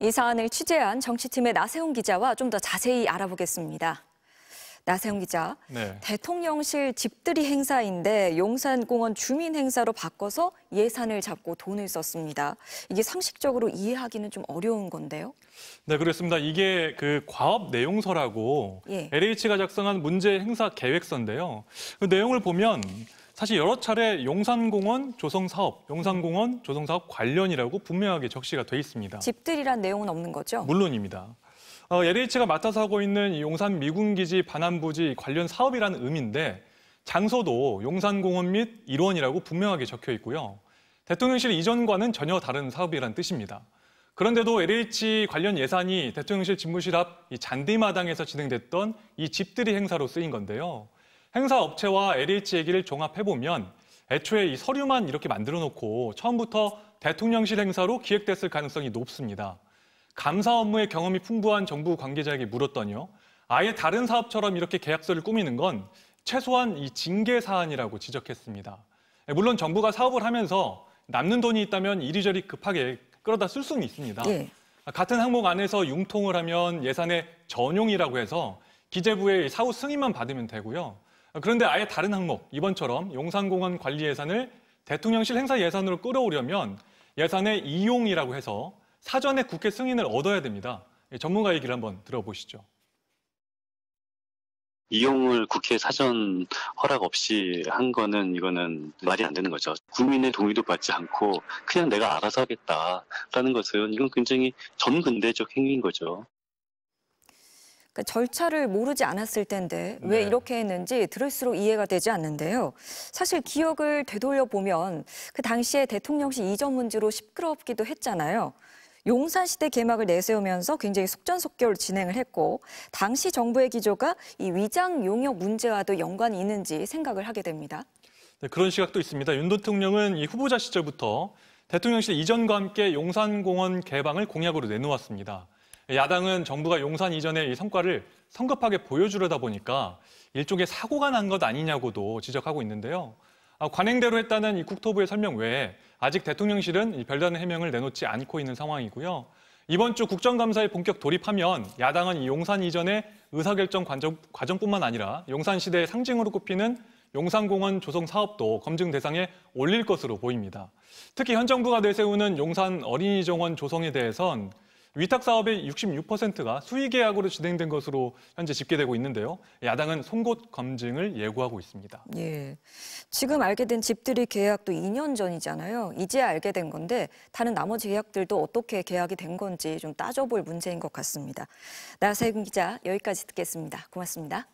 이 사안을 취재한 정치팀의 나세훈 기자와 좀 더 자세히 알아보겠습니다. 나세훈 기자, 네. 대통령실 집들이 행사인데 용산공원 주민 행사로 바꿔서 예산을 잡고 돈을 썼습니다. 이게 상식적으로 이해하기는 좀 어려운 건데요. 네, 그렇습니다. 이게 그 과업 내용서라고 예. LH가 작성한 문제 행사 계획서인데요. 그 내용을 보면 사실 여러 차례 용산공원 조성 사업, 용산공원 조성 사업 관련이라고 분명하게 적시가 돼 있습니다. 집들이란 내용은 없는 거죠? 물론입니다. 어, LH가 맡아서 하고 있는 용산 미군기지 반환부지 관련 사업이라는 의미인데 장소도 용산공원 및 일원이라고 분명하게 적혀 있고요. 대통령실 이전과는 전혀 다른 사업이란 뜻입니다. 그런데도 LH e 관련 예산이 대통령실 집무실 앞 잔디마당에서 진행됐던 이 집들이 행사로 쓰인 건데요. 행사 업체와 LH 얘기를 종합해보면 애초에 이 서류만 이렇게 만들어 놓고 처음부터 대통령실 행사로 기획됐을 가능성이 높습니다. 감사 업무의 경험이 풍부한 정부 관계자에게 물었더니요. 아예 다른 사업처럼 이렇게 계약서를 꾸미는 건 최소한 이 징계 사안이라고 지적했습니다. 예, 물론 정부가 사업을 하면서 남는 돈이 있다면 이리저리 급하게 끌어다 쓸 수는 있습니다. 예. 같은 항목 안에서 융통을 하면 예산의 전용이라고 해서 기재부의 사후 승인만 받으면 되고요. 그런데 아예 다른 항목, 이번처럼 용산공원 관리 예산을 대통령실 행사 예산으로 끌어오려면 예산의 이용이라고 해서 사전에 국회 승인을 얻어야 됩니다. 예, 전문가 얘기를 한번 들어보시죠. 이용을 국회 사전 허락 없이 한 거는 이거는 말이 안 되는 거죠. 국민의 동의도 받지 않고 그냥 내가 알아서 하겠다라는 것은 이건 굉장히 전근대적 행위인 거죠. 그러니까 절차를 모르지 않았을 텐데 왜 네. 이렇게 했는지 들을수록 이해가 되지 않는데요. 사실 기억을 되돌려 보면 그 당시에 대통령실 이전 문제로 시끄럽기도 했잖아요. 용산시대 개막을 내세우면서 굉장히 속전속결 진행을 했고 당시 정부의 기조가 이 위장 용역 문제와도 연관이 있는지 생각을 하게 됩니다. 네, 그런 시각도 있습니다. 윤 대통령은 이 후보자 시절부터 대통령실 이전과 함께 용산공원 개방을 공약으로 내놓았습니다. 야당은 정부가 용산 이전에이 성과를 성급하게 보여주려다 보니까 일종의 사고가 난 것 아니냐고도 지적하고 있는데요. 아, 관행대로 했다는 이 국토부의 설명 외에 아직 대통령실은 별다른 해명을 내놓지 않고 있는 상황이고요. 이번 주 국정감사에 본격 돌입하면 야당은 이 용산 이전의 의사결정 과정, 뿐만 아니라 용산 시대의 상징으로 꼽히는 용산공원 조성 사업도 검증 대상에 올릴 것으로 보입니다. 특히 현 정부가 내세우는 용산 어린이 정원 조성에 대해선 위탁 사업의 66%가 수의 계약으로 진행된 것으로 현재 집계되고 있는데요. 야당은 송곳 검증을 예고하고 있습니다. 예. 지금 알게 된 집들이 계약도 2년 전이잖아요. 이제 알게 된 건데 다른 나머지 계약들도 어떻게 계약이 된 건지 좀 따져볼 문제인 것 같습니다. 나세훈 기자 여기까지 듣겠습니다. 고맙습니다.